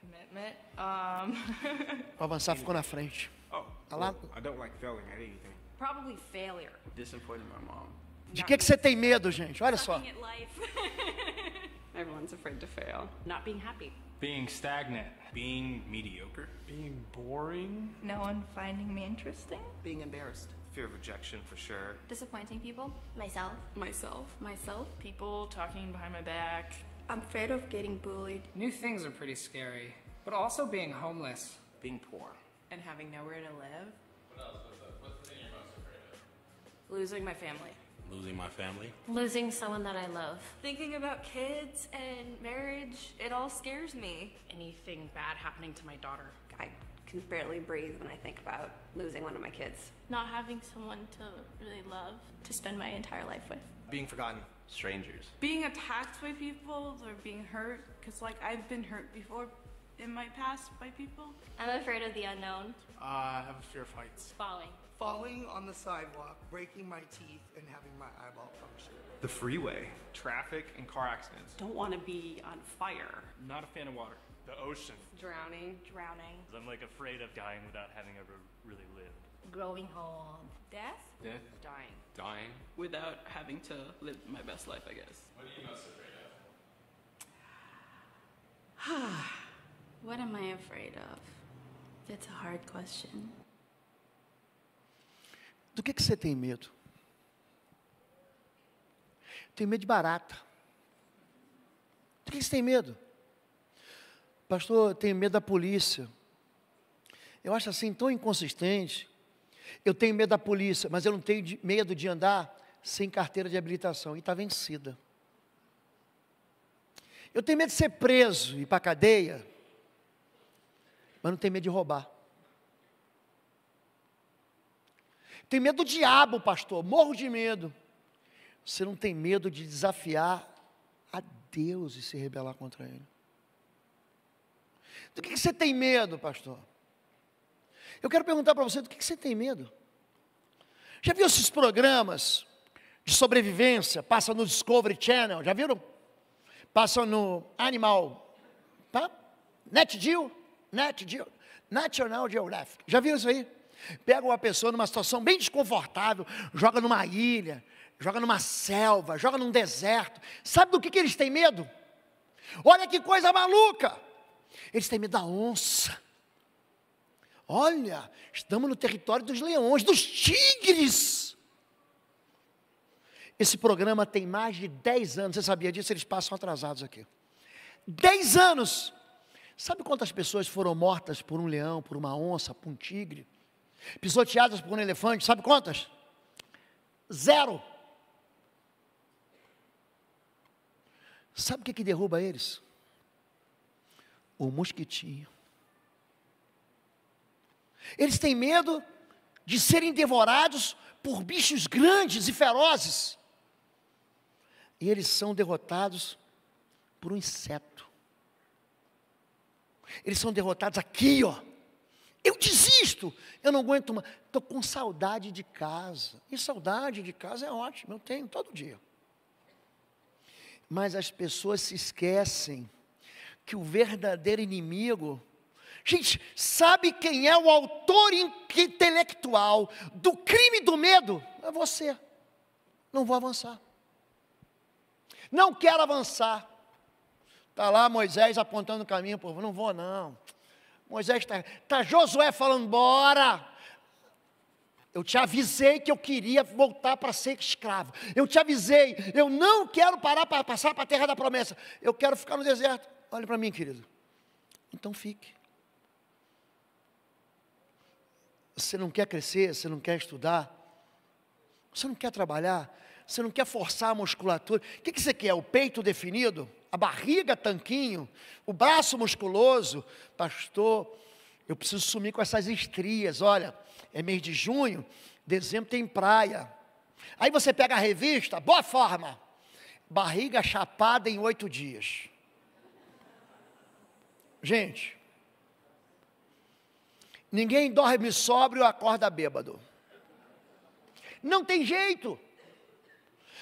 commitment. Um, commitment. avançar ficou na frente. Oh, tá lá? Oh, I don't like failing at anything. Probably failure. Disappointing my mom. De que, que você tem medo, gente? Olha só. Everyone's afraid to fail. Not being happy. Being stagnant. Being mediocre. Being boring. No one finding me interesting. Being embarrassed. Fear of rejection for sure. Disappointing people. Myself. Myself. Myself. People talking behind my back. I'm afraid of getting bullied. New things are pretty scary, but also being homeless. Being poor. And having nowhere to live. What else? afraid of? Losing my family. Losing my family. Losing someone that I love. Thinking about kids and marriage, it all scares me. Anything bad happening to my daughter. I can barely breathe when I think about losing one of my kids. Not having someone to really love, to spend my entire life with. Being forgotten strangers. Being attacked by people or being hurt, because like I've been hurt before in my past by people. I'm afraid of the unknown. Uh, I have a fear of heights. Falling. Falling on the sidewalk, breaking my teeth, and having my eyeball punctured. The freeway. Traffic and car accidents. Don't want to be on fire. Not a fan of water. The ocean. Drowning. Drowning. I'm like afraid of dying without having ever really lived. growing old, death, death, dying, dying, without having to live my best life, I guess. What are you most afraid of? what am I afraid of? That's a hard question. Do que, é que você tem medo? Tenho medo de barata. Do que, você tem medo? Pastor, tenho medo da polícia. Eu acho assim tão inconsistente. Eu tenho medo da polícia, mas eu não tenho medo de andar sem carteira de habilitação e está vencida. Eu tenho medo de ser preso e ir para a cadeia, mas não tenho medo de roubar. Tenho medo do diabo, pastor, morro de medo. Você não tem medo de desafiar a Deus e se rebelar contra Ele. Do que você tem medo, pastor? Eu quero perguntar para você do que, que você tem medo. Já viu esses programas de sobrevivência? Passa no Discovery Channel, já viram? Passa no Animal, tá? Net Geo, Net Geo, National Geographic. Já viram isso aí? Pega uma pessoa numa situação bem desconfortável, joga numa ilha, joga numa selva, joga num deserto. Sabe do que, que eles têm medo? Olha que coisa maluca! Eles têm medo da onça. Olha, estamos no território dos leões, dos tigres. Esse programa tem mais de 10 anos, você sabia disso? Eles passam atrasados aqui. 10 anos! Sabe quantas pessoas foram mortas por um leão, por uma onça, por um tigre? Pisoteadas por um elefante, sabe quantas? Zero! Sabe o que, que derruba eles? O mosquitinho. Eles têm medo de serem devorados por bichos grandes e ferozes. E eles são derrotados por um inseto. Eles são derrotados aqui, ó. Eu desisto, eu não aguento mais. Estou com saudade de casa. E saudade de casa é ótimo, eu tenho todo dia. Mas as pessoas se esquecem que o verdadeiro inimigo Gente, sabe quem é o autor intelectual do crime do medo? É você. Não vou avançar. Não quero avançar. Está lá Moisés apontando o caminho, povo. Não vou, não. Moisés está. Tá Josué falando, bora! Eu te avisei que eu queria voltar para ser escravo. Eu te avisei, eu não quero parar para passar para a terra da promessa. Eu quero ficar no deserto. Olha para mim, querido. Então fique. Você não quer crescer, você não quer estudar, você não quer trabalhar, você não quer forçar a musculatura. O que, que você quer? O peito definido? A barriga tanquinho? O braço musculoso? Pastor, eu preciso sumir com essas estrias. Olha, é mês de junho, dezembro tem praia. Aí você pega a revista, boa forma. Barriga chapada em oito dias. Gente, Ninguém dorme sóbrio ou acorda bêbado. Não tem jeito.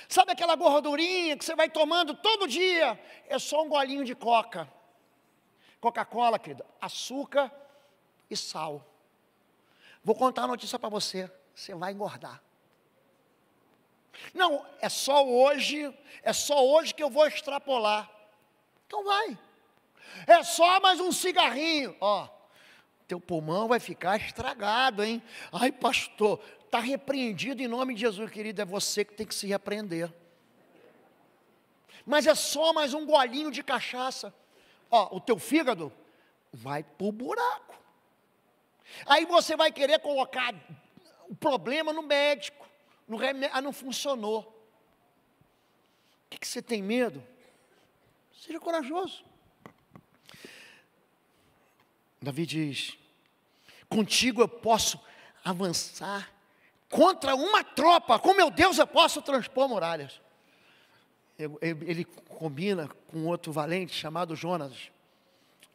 Sabe aquela gordurinha que você vai tomando todo dia? É só um golinho de coca. Coca-Cola, querido, açúcar e sal. Vou contar a notícia para você. Você vai engordar. Não, é só hoje, é só hoje que eu vou extrapolar. Então vai. É só mais um cigarrinho, ó teu pulmão vai ficar estragado, hein? Ai, pastor, está repreendido em nome de Jesus, querido. É você que tem que se repreender. Mas é só mais um golinho de cachaça. Ó, o teu fígado vai pro buraco. Aí você vai querer colocar o problema no médico, no remédio. Ah, não funcionou. O que, que você tem medo? Seja corajoso. Davi diz: Contigo eu posso avançar contra uma tropa, com meu Deus eu posso transpor muralhas. Ele combina com outro valente chamado Jonas.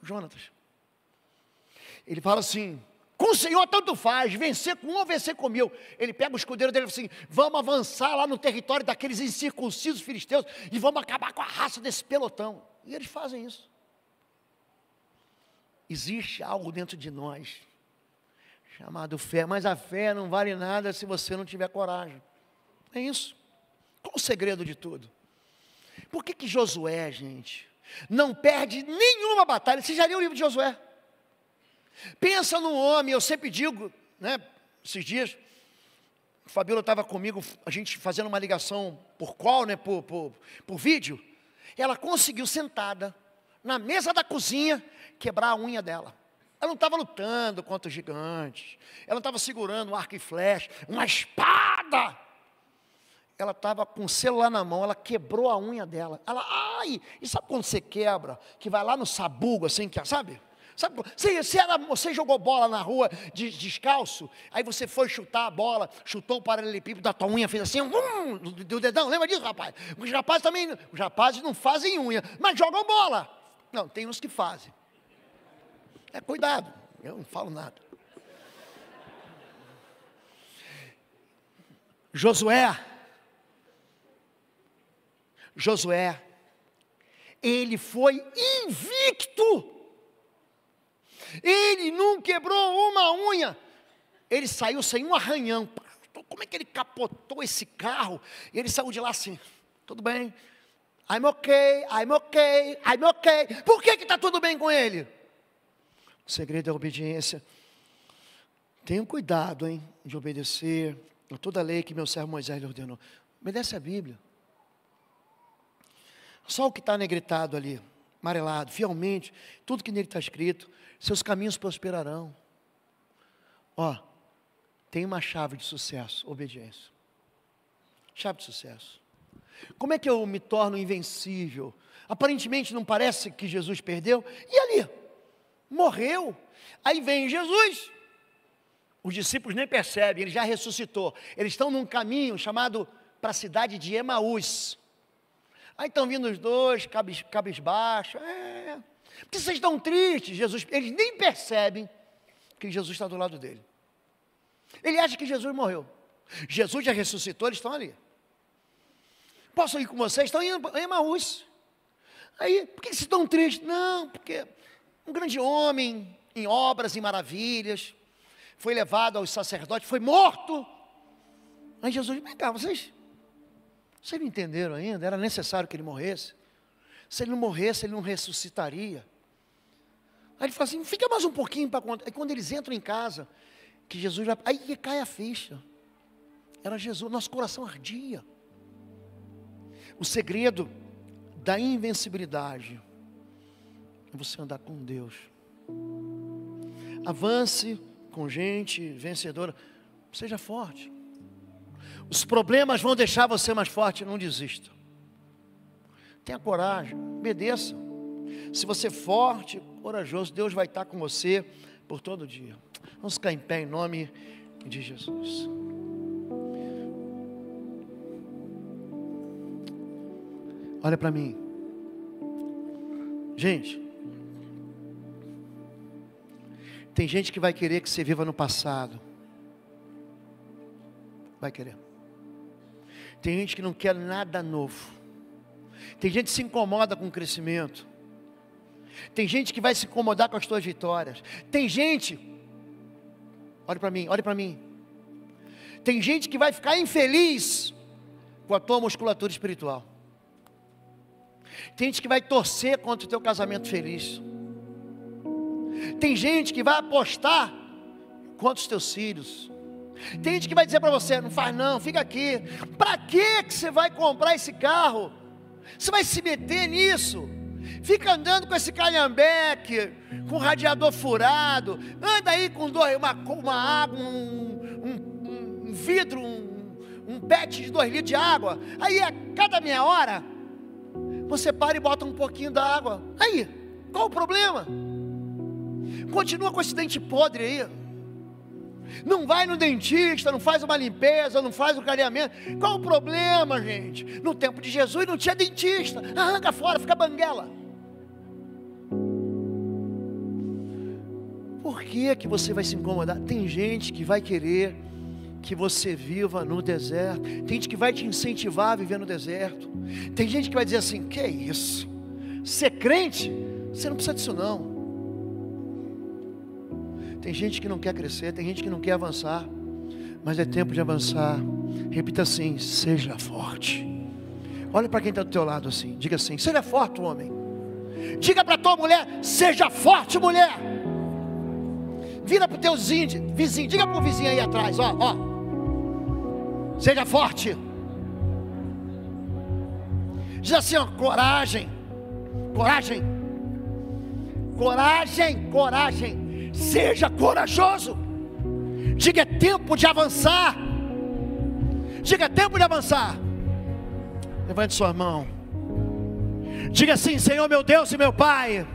Jonas. Ele fala assim: com o Senhor tanto faz, vencer com um ou vencer com mil. Ele pega o escudeiro dele e fala assim: vamos avançar lá no território daqueles incircuncisos filisteus e vamos acabar com a raça desse pelotão. E eles fazem isso. Existe algo dentro de nós chamado fé, mas a fé não vale nada se você não tiver coragem. É isso. Qual o segredo de tudo? Por que, que Josué, gente, não perde nenhuma batalha? Você já leu o livro de Josué? Pensa num homem, eu sempre digo, né, esses dias, Fabiola Fabíola estava comigo, a gente fazendo uma ligação por qual, né, por, por, por vídeo, ela conseguiu sentada na mesa da cozinha, quebrar a unha dela. Ela não estava lutando contra os gigantes. Ela não estava segurando um arco e flecha, uma espada. Ela estava com o celular na mão, ela quebrou a unha dela. Ela, ai, e sabe quando você quebra? Que vai lá no sabugo, assim, que, é, sabe? Sabe, você, você jogou bola na rua de, descalço, aí você foi chutar a bola, chutou o paralelepípedo da tua unha, fez assim, um, do, do dedão, lembra disso, rapaz? Os rapazes também, os rapazes não fazem unha, mas jogam bola. Não, tem uns que fazem. É cuidado, eu não falo nada. Josué, Josué, ele foi invicto, ele não quebrou uma unha, ele saiu sem um arranhão. Como é que ele capotou esse carro? Ele saiu de lá assim, tudo bem, I'm okay, I'm okay, I'm okay. Por que está tudo bem com ele? O segredo é a obediência. tenho cuidado, hein, de obedecer a toda a lei que meu servo Moisés lhe ordenou. Obedece a Bíblia. Só o que está negritado ali, amarelado, fielmente, tudo que nele está escrito, seus caminhos prosperarão. Ó, tem uma chave de sucesso, obediência. Chave de sucesso. Como é que eu me torno invencível? Aparentemente não parece que Jesus perdeu. E ali? morreu. Aí vem Jesus. Os discípulos nem percebem, ele já ressuscitou. Eles estão num caminho chamado para a cidade de Emaús. Aí estão vindo os dois, cabis, cabisbaixo. É, porque vocês estão tristes, Jesus. Eles nem percebem que Jesus está do lado dele. Ele acha que Jesus morreu. Jesus já ressuscitou, eles estão ali. Posso ir com vocês? Estão em Emaús. Aí, por que vocês estão tristes? Não, porque um grande homem em obras e maravilhas, foi levado aos sacerdotes, foi morto. Aí Jesus disse: Vem cá, vocês, vocês não entenderam ainda? Era necessário que ele morresse. Se ele não morresse, ele não ressuscitaria. Aí ele fala assim: fica mais um pouquinho para contar. Aí quando eles entram em casa, que Jesus vai. Aí cai a ficha. Era Jesus, nosso coração ardia. O segredo da invencibilidade é você andar com Deus. Avance com gente vencedora. Seja forte. Os problemas vão deixar você mais forte, não desista. Tenha coragem, obedeça. Se você é forte, corajoso, Deus vai estar com você por todo dia. Vamos ficar em pé em nome de Jesus. Olha para mim. Gente, Tem gente que vai querer que você viva no passado. Vai querer. Tem gente que não quer nada novo. Tem gente que se incomoda com o crescimento. Tem gente que vai se incomodar com as tuas vitórias. Tem gente, olhe para mim, olhe para mim. Tem gente que vai ficar infeliz com a tua musculatura espiritual. Tem gente que vai torcer contra o teu casamento feliz. Tem gente que vai apostar contra os teus filhos. Tem gente que vai dizer para você: não faz não, fica aqui. Para que você vai comprar esse carro? Você vai se meter nisso? Fica andando com esse calhambeque, com radiador furado, anda aí com dois, uma, uma água, um, um, um vidro, um, um pet de dois litros de água. Aí a cada meia hora, você para e bota um pouquinho da água. Aí, qual o problema? Continua com esse dente podre aí. Não vai no dentista, não faz uma limpeza, não faz o um clareamento. Qual o problema, gente? No tempo de Jesus não tinha dentista. Arranca fora, fica banguela. Por que é que você vai se incomodar? Tem gente que vai querer que você viva no deserto. Tem gente que vai te incentivar a viver no deserto. Tem gente que vai dizer assim: "Que é isso? Ser crente? Você não precisa disso não." Tem gente que não quer crescer, tem gente que não quer avançar, mas é tempo de avançar. Repita assim: seja forte. Olha para quem está do teu lado assim, diga assim: seja forte, homem. Diga para tua mulher: seja forte, mulher. Vira para o teu vizinho, diga para o vizinho aí atrás: ó, ó, seja forte. Diz assim: ó, coragem, coragem, coragem, coragem. Seja corajoso. Diga: é tempo de avançar. Diga: é tempo de avançar. Levante sua mão. Diga assim: Senhor, meu Deus e meu Pai.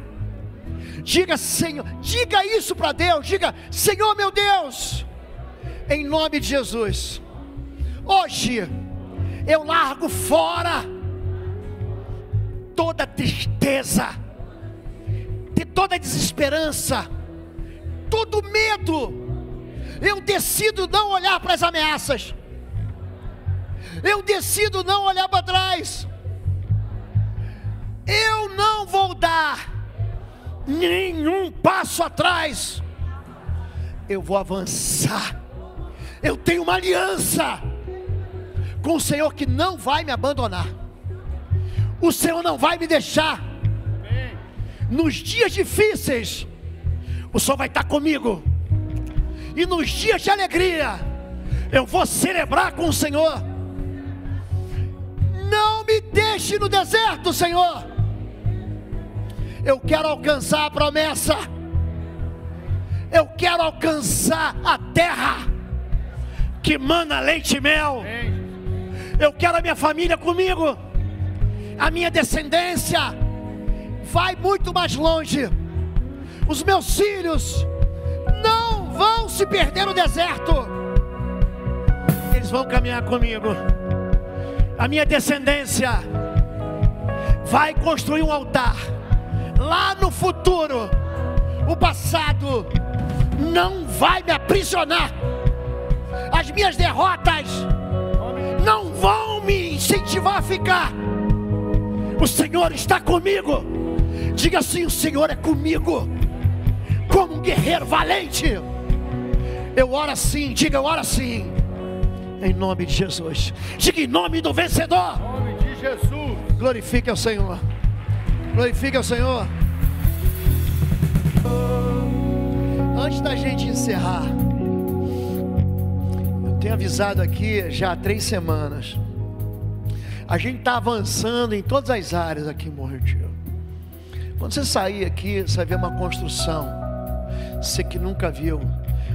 Diga, Senhor, diga isso para Deus. Diga, Senhor, meu Deus, em nome de Jesus. Hoje eu largo fora toda tristeza, de toda desesperança todo medo, eu decido não olhar para as ameaças, eu decido não olhar para trás, eu não vou dar nenhum passo atrás, eu vou avançar, eu tenho uma aliança com o Senhor que não vai me abandonar, o Senhor não vai me deixar. Nos dias difíceis, o Senhor vai estar comigo. E nos dias de alegria, eu vou celebrar com o Senhor. Não me deixe no deserto, Senhor. Eu quero alcançar a promessa. Eu quero alcançar a terra que mana leite e mel. Eu quero a minha família comigo. A minha descendência vai muito mais longe os meus filhos não vão se perder no deserto, eles vão caminhar comigo. A minha descendência vai construir um altar lá no futuro. O passado não vai me aprisionar. As minhas derrotas não vão me incentivar a ficar. O Senhor está comigo. Diga assim: o Senhor é comigo como um guerreiro valente. Eu oro assim, diga eu oro assim. Em nome de Jesus. Diga em nome do vencedor. Em nome de Jesus. Glorifique ao Senhor. Glorifique ao Senhor. Antes da gente encerrar, eu tenho avisado aqui já há três semanas. A gente está avançando em todas as áreas aqui em Morro Retiro. Quando você sair aqui, você vai ver uma construção você que nunca viu.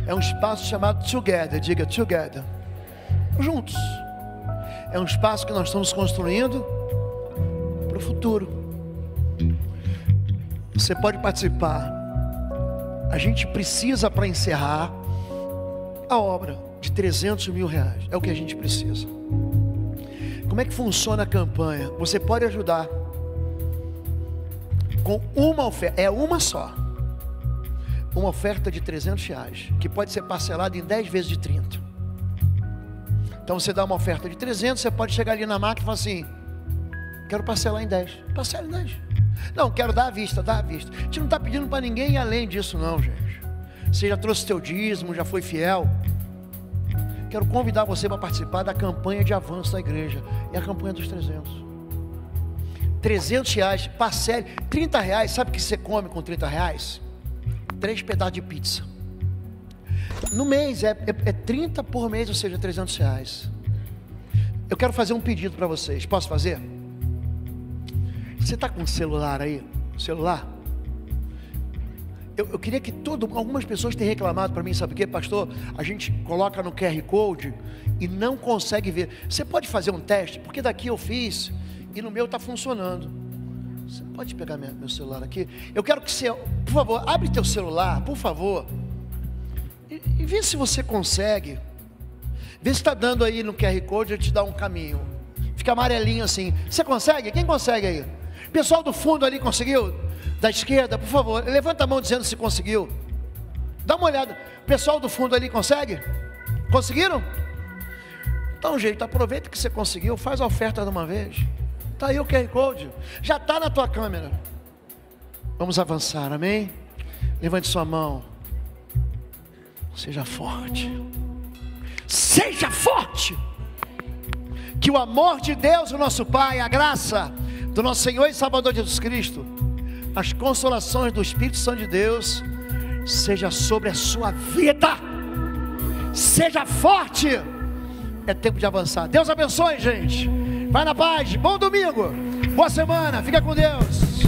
É um espaço chamado Together, diga Together. Juntos. É um espaço que nós estamos construindo para o futuro. Você pode participar. A gente precisa para encerrar a obra de 300 mil reais. É o que a gente precisa. Como é que funciona a campanha? Você pode ajudar com uma oferta, é uma só uma oferta de 300 reais, que pode ser parcelada em 10 vezes de 30. Então você dá uma oferta de 300, você pode chegar ali na máquina e falar assim: quero parcelar em 10. Parcela em 10. Não, quero dar à vista, dar à vista. A gente não está pedindo para ninguém além disso, não, gente. Você já trouxe seu dízimo, já foi fiel. Quero convidar você para participar da campanha de avanço da igreja. É a campanha dos 300. 300 reais, parcele. 30 reais, sabe o que você come com 30 reais? três pedaços de pizza. No mês é, é, é 30 por mês, ou seja, 300 reais. Eu quero fazer um pedido para vocês. Posso fazer? Você está com o celular aí? Celular? Eu, eu, queria que todo, algumas pessoas têm reclamado para mim, sabe o que, pastor? A gente coloca no QR Code e não consegue ver. Você pode fazer um teste? Porque daqui eu fiz e no meu está funcionando. Você pode pegar meu celular aqui? Eu quero que você, por favor, abre teu celular, por favor. E, e vê se você consegue. Vê se está dando aí no QR Code, ele te dá um caminho. Fica amarelinho assim. Você consegue? Quem consegue aí? Pessoal do fundo ali conseguiu? Da esquerda, por favor, levanta a mão dizendo se conseguiu. Dá uma olhada. Pessoal do fundo ali consegue? Conseguiram? Então, jeito, aproveita que você conseguiu, faz a oferta de uma vez. Está aí o QR Code. Já está na tua câmera. Vamos avançar, amém? Levante sua mão. Seja forte. Seja forte. Que o amor de Deus, o nosso Pai, a graça do nosso Senhor e Salvador Jesus Cristo, as consolações do Espírito Santo de Deus, seja sobre a sua vida. Seja forte. É tempo de avançar. Deus abençoe, gente. Vai na paz, bom domingo, boa semana, fica com Deus.